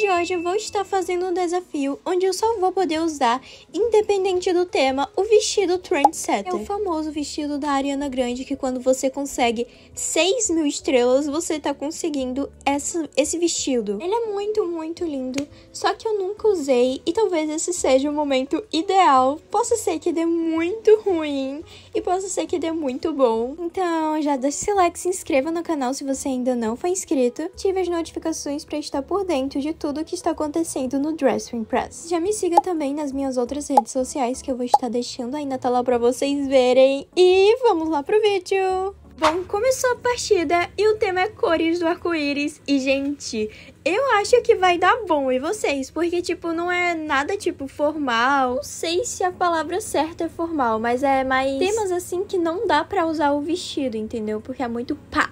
de hoje eu vou estar fazendo um desafio onde eu só vou poder usar, independente do tema, o vestido Trendsetter. É o famoso vestido da Ariana Grande que quando você consegue 6 mil estrelas, você tá conseguindo essa, esse vestido. Ele é muito, muito lindo, só que eu nunca usei e talvez esse seja o momento ideal. Posso ser que dê muito ruim e posso ser que dê muito bom. Então já deixa seu like, se inscreva no canal se você ainda não foi inscrito, ative as notificações para estar por dentro de tudo tudo o que está acontecendo no Dressing Press. Já me siga também nas minhas outras redes sociais que eu vou estar deixando aí na tela para vocês verem. E vamos lá pro vídeo! Bom, começou a partida e o tema é cores do arco-íris. E, gente, eu acho que vai dar bom, e vocês? Porque, tipo, não é nada, tipo, formal. Não sei se a palavra certa é formal, mas é mais temas, assim, que não dá pra usar o vestido, entendeu? Porque é muito pá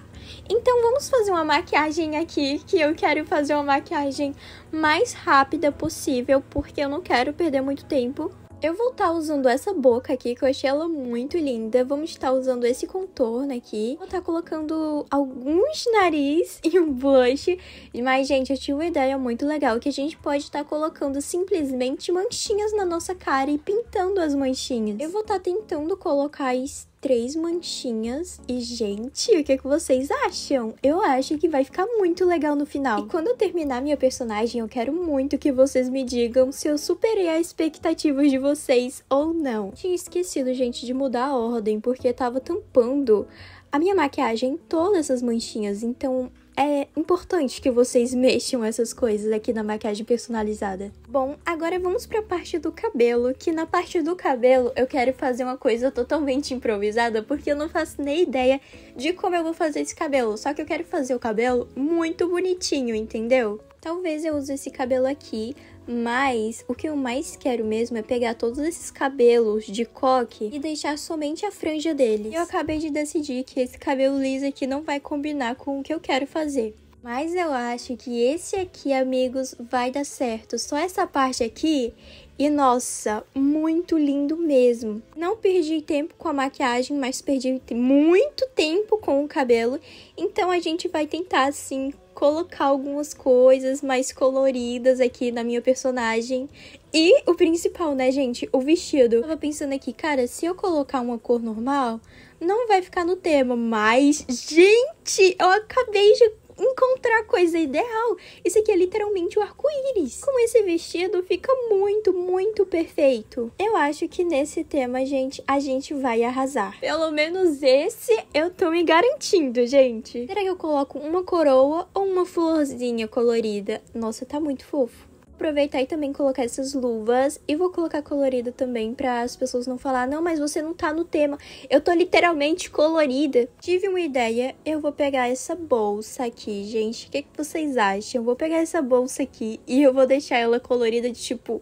então vamos fazer uma maquiagem aqui, que eu quero fazer uma maquiagem mais rápida possível, porque eu não quero perder muito tempo. Eu vou estar tá usando essa boca aqui, que eu achei ela muito linda. Vamos estar tá usando esse contorno aqui. Vou estar tá colocando alguns nariz e um blush. Mas, gente, eu tinha uma ideia muito legal, que a gente pode estar colocando simplesmente manchinhas na nossa cara e pintando as manchinhas. Eu vou estar tentando colocar três manchinhas. E, gente, o que, é que vocês acham? Eu acho que vai ficar muito legal no final. E quando eu terminar minha personagem, eu quero muito que vocês me digam se eu superei as expectativas de vocês ou não. Tinha esquecido, gente, de mudar a ordem, porque tava tampando a minha maquiagem todas essas manchinhas, então é importante que vocês mexam essas coisas aqui na maquiagem personalizada. Bom, agora vamos para a parte do cabelo, que na parte do cabelo eu quero fazer uma coisa totalmente improvisada, porque eu não faço nem ideia de como eu vou fazer esse cabelo, só que eu quero fazer o cabelo muito bonitinho, entendeu? Talvez eu use esse cabelo aqui mas o que eu mais quero mesmo é pegar todos esses cabelos de coque e deixar somente a franja deles. E eu acabei de decidir que esse cabelo liso aqui não vai combinar com o que eu quero fazer. Mas eu acho que esse aqui, amigos, vai dar certo. Só essa parte aqui e nossa, muito lindo mesmo. Não perdi tempo com a maquiagem, mas perdi muito tempo com o cabelo. Então a gente vai tentar assim colocar algumas coisas mais coloridas aqui na minha personagem. E o principal, né, gente? O vestido. Eu tava pensando aqui, cara, se eu colocar uma cor normal, não vai ficar no tema. Mas, gente, eu acabei de encontrar a coisa ideal. Isso aqui é literalmente o um arco-íris. Com esse vestido fica muito, muito perfeito. Eu acho que nesse tema, gente, a gente vai arrasar. Pelo menos esse eu tô me garantindo, gente. Será que eu coloco uma coroa ou uma florzinha colorida? Nossa, tá muito fofo aproveitar e também colocar essas luvas. E vou colocar colorida também para as pessoas não falar, não, mas você não tá no tema. Eu tô literalmente colorida. Tive uma ideia, eu vou pegar essa bolsa aqui, gente. O que, que vocês acham? Eu vou pegar essa bolsa aqui e eu vou deixar ela colorida de tipo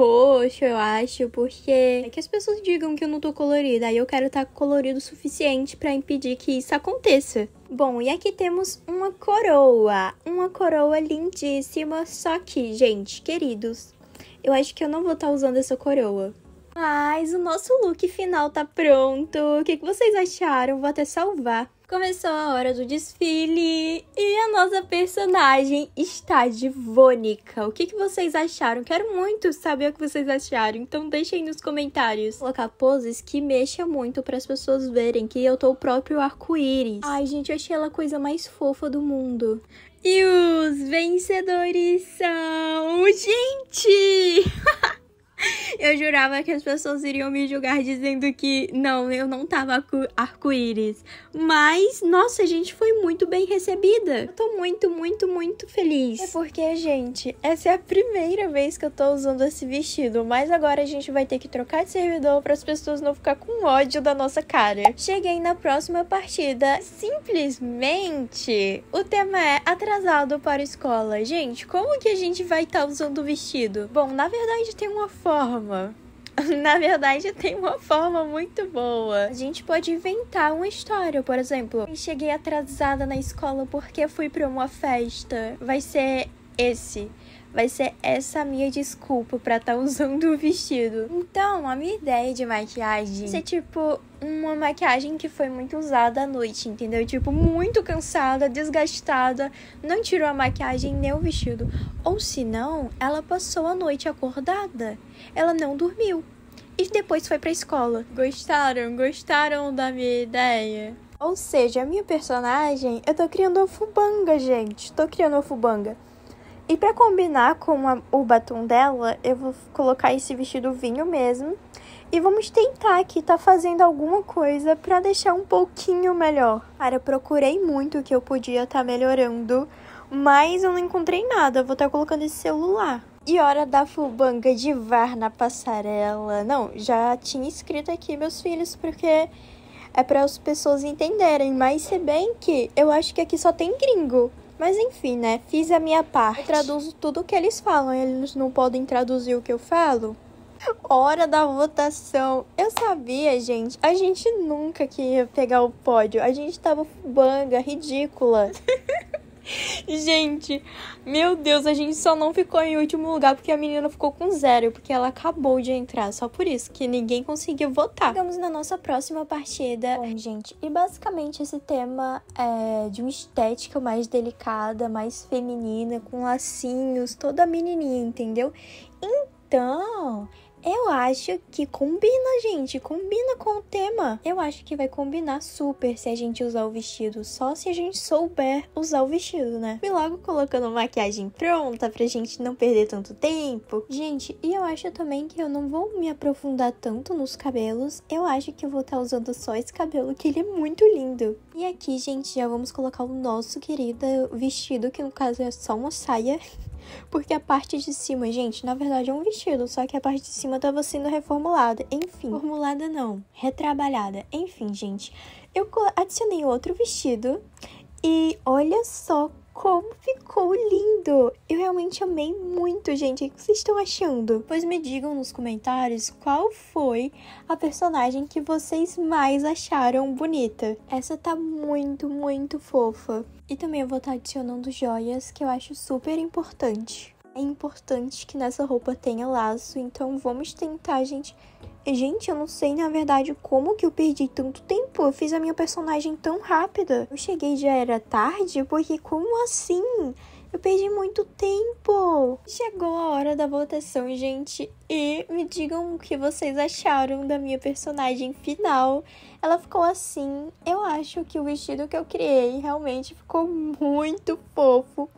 roxo, eu acho, porque é que as pessoas digam que eu não tô colorida, aí eu quero estar tá colorido o suficiente para impedir que isso aconteça. Bom, e aqui temos uma coroa, uma coroa lindíssima, só que, gente, queridos, eu acho que eu não vou estar tá usando essa coroa. Mas o nosso look final tá pronto, o que, que vocês acharam? Vou até salvar. Começou a hora do desfile e a nossa personagem está de Vônica. O que, que vocês acharam? Quero muito saber o que vocês acharam, então deixem nos comentários. Vou colocar poses que mexa muito para as pessoas verem que eu tô o próprio arco-íris. Ai, gente, eu achei ela a coisa mais fofa do mundo. E os vencedores são... Gente! Eu jurava que as pessoas iriam me julgar dizendo que não, eu não tava arco-íris. Mas, nossa, a gente foi muito bem recebida. Eu tô muito, muito, muito feliz. É porque, gente, essa é a primeira vez que eu tô usando esse vestido. Mas agora a gente vai ter que trocar de servidor para as pessoas não ficar com ódio da nossa cara. Cheguei na próxima partida. Simplesmente, o tema é atrasado para a escola. Gente, como que a gente vai estar tá usando o vestido? Bom, na verdade tem uma foto forma. Na verdade, tem uma forma muito boa. A gente pode inventar uma história, por exemplo. Cheguei atrasada na escola porque fui para uma festa. Vai ser esse vai ser essa minha desculpa para estar tá usando o vestido. Então, a minha ideia de maquiagem é ser tipo uma maquiagem que foi muito usada à noite, entendeu? Tipo, muito cansada, desgastada, não tirou a maquiagem nem o vestido. Ou se não, ela passou a noite acordada. Ela não dormiu. E depois foi pra escola. Gostaram? Gostaram da minha ideia? Ou seja, a minha personagem, eu tô criando a Fubanga, gente. Tô criando a Fubanga. E para combinar com a, o batom dela, eu vou colocar esse vestido vinho mesmo. E vamos tentar aqui tá fazendo alguma coisa para deixar um pouquinho melhor. Cara, eu procurei muito que eu podia estar tá melhorando, mas eu não encontrei nada. Eu vou estar tá colocando esse celular. E hora da fubanga de var na passarela. Não, já tinha escrito aqui, meus filhos, porque é para as pessoas entenderem. Mas se bem que eu acho que aqui só tem gringo. Mas enfim, né? Fiz a minha parte. Eu traduzo tudo o que eles falam. Eles não podem traduzir o que eu falo. Hora da votação. Eu sabia, gente. A gente nunca que ia pegar o pódio. A gente tava banga, ridícula. Gente, meu Deus, a gente só não ficou em último lugar porque a menina ficou com zero, porque ela acabou de entrar. Só por isso que ninguém conseguiu votar. Chegamos na nossa próxima partida. Bom, gente, e basicamente esse tema é de uma estética mais delicada, mais feminina, com lacinhos, toda menininha, entendeu? Então, eu acho que combina, gente. Combina com o tema. Eu acho que vai combinar super se a gente usar o vestido. Só se a gente souber usar o vestido, né? E logo colocando maquiagem pronta pra gente não perder tanto tempo. Gente, e eu acho também que eu não vou me aprofundar tanto nos cabelos. Eu acho que eu vou estar tá usando só esse cabelo, que ele é muito lindo. E aqui, gente, já vamos colocar o nosso querido vestido, que no caso é só uma saia. Porque a parte de cima, gente, na verdade é um vestido, só que a parte de cima estava sendo reformulada. Enfim, formulada não, retrabalhada. Enfim, gente, eu adicionei outro vestido e olha só como ficou lindo! Eu realmente amei muito, gente. O que vocês estão achando? Pois me digam nos comentários qual foi a personagem que vocês mais acharam bonita. Essa tá muito, muito fofa. E também eu vou estar tá adicionando joias, que eu acho super importante. É importante que nessa roupa tenha laço, então vamos tentar, gente, Gente, eu não sei na verdade como que eu perdi tanto tempo. Eu fiz a minha personagem tão rápida. Eu cheguei já era tarde, porque como assim? Eu perdi muito tempo. Chegou a hora da votação, gente. E me digam o que vocês acharam da minha personagem final. Ela ficou assim. Eu acho que o vestido que eu criei realmente ficou muito fofo.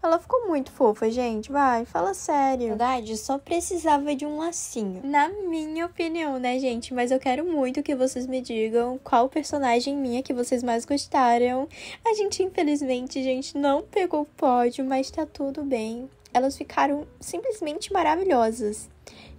Ela ficou muito fofa, gente. Vai, fala sério. verdade, só precisava de um lacinho. Na minha opinião, né, gente? Mas eu quero muito que vocês me digam qual personagem minha que vocês mais gostaram. A gente, infelizmente, gente, não pegou o pódio, mas tá tudo bem. Elas ficaram simplesmente maravilhosas.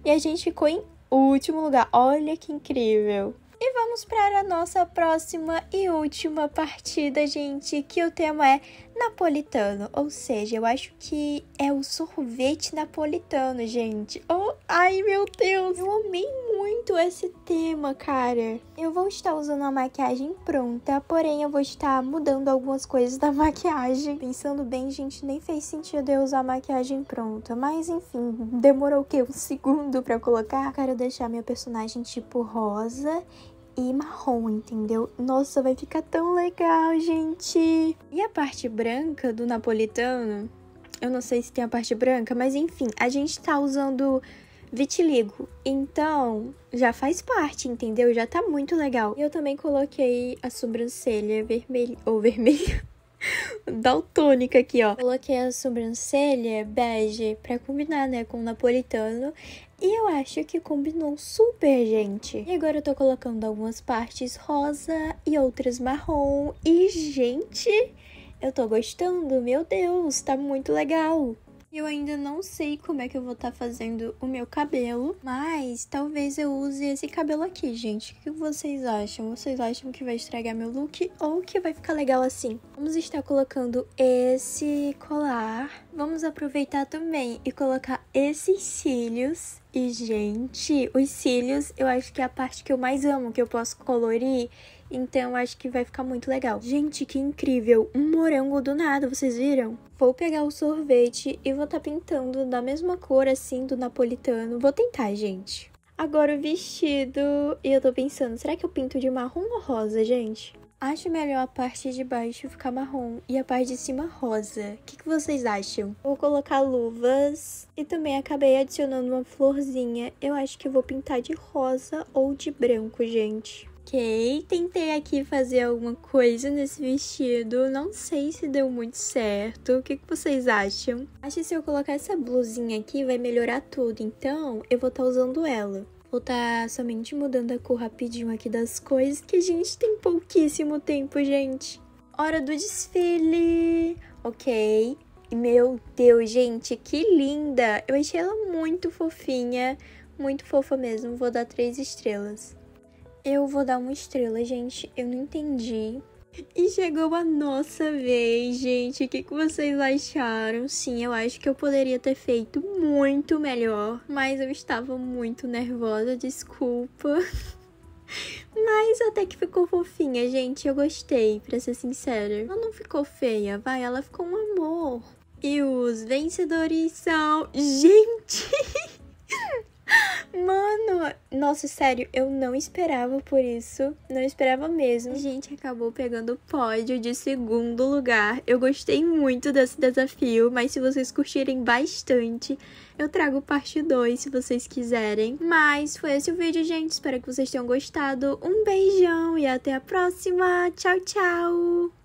E a gente ficou em último lugar. Olha que incrível. E vamos para a nossa próxima e última partida, gente, que o tema é napolitano, ou seja, eu acho que é o sorvete napolitano, gente. Oh, ai meu Deus, eu amei muito esse tema, cara. Eu vou estar usando a maquiagem pronta, porém eu vou estar mudando algumas coisas da maquiagem. Pensando bem, gente, nem fez sentido eu usar a maquiagem pronta. Mas enfim, demorou o quê? Um segundo pra colocar? Eu quero deixar minha personagem tipo rosa e marrom, entendeu? Nossa, vai ficar tão legal, gente! E a parte branca do napolitano? Eu não sei se tem a parte branca, mas enfim, a gente tá usando vitiligo. Então, já faz parte, entendeu? Já tá muito legal. Eu também coloquei a sobrancelha vermelha ou vermelha daltônica aqui, ó. Coloquei a sobrancelha bege pra combinar, né, com o napolitano. E eu acho que combinou super, gente. E agora eu tô colocando algumas partes rosa e outras marrom. E, gente, eu tô gostando. Meu Deus, tá muito legal. Eu ainda não sei como é que eu vou estar tá fazendo o meu cabelo, mas talvez eu use esse cabelo aqui, gente. O que vocês acham? Vocês acham que vai estragar meu look ou que vai ficar legal assim? Vamos estar colocando esse colar. Vamos aproveitar também e colocar esses cílios. E, gente, os cílios eu acho que é a parte que eu mais amo, que eu posso colorir então acho que vai ficar muito legal. Gente, que incrível! Um morango do nada, vocês viram? Vou pegar o sorvete e vou tá pintando da mesma cor assim do napolitano. Vou tentar, gente. Agora o vestido. E eu tô pensando, será que eu pinto de marrom ou rosa, gente? Acho melhor a parte de baixo ficar marrom e a parte de cima rosa. O que, que, vocês acham? Vou colocar luvas e também acabei adicionando uma florzinha. Eu acho que vou pintar de rosa ou de branco, gente. Ok, tentei aqui fazer alguma coisa nesse vestido. Não sei se deu muito certo. O que, que vocês acham? Acho que se eu colocar essa blusinha aqui vai melhorar tudo. Então, eu vou estar tá usando ela. Vou estar tá somente mudando a cor rapidinho aqui das coisas, que a gente tem pouquíssimo tempo, gente. Hora do desfile! Ok, meu Deus, gente, que linda! Eu achei ela muito fofinha, muito fofa mesmo. Vou dar três estrelas. Eu vou dar uma estrela, gente. Eu não entendi. E chegou a nossa vez, gente. O que, que vocês acharam? Sim, eu acho que eu poderia ter feito muito melhor, mas eu estava muito nervosa, desculpa. Mas até que ficou fofinha, gente. Eu gostei, pra ser sincera. Ela não ficou feia, vai, ela ficou um amor. E os vencedores são. Gente! Mano, nossa, sério, eu não esperava por isso. Não esperava mesmo. A gente acabou pegando o pódio de segundo lugar. Eu gostei muito desse desafio, mas se vocês curtirem bastante, eu trago parte 2 se vocês quiserem. Mas foi esse o vídeo, gente. Espero que vocês tenham gostado. Um beijão e até a próxima. Tchau, tchau.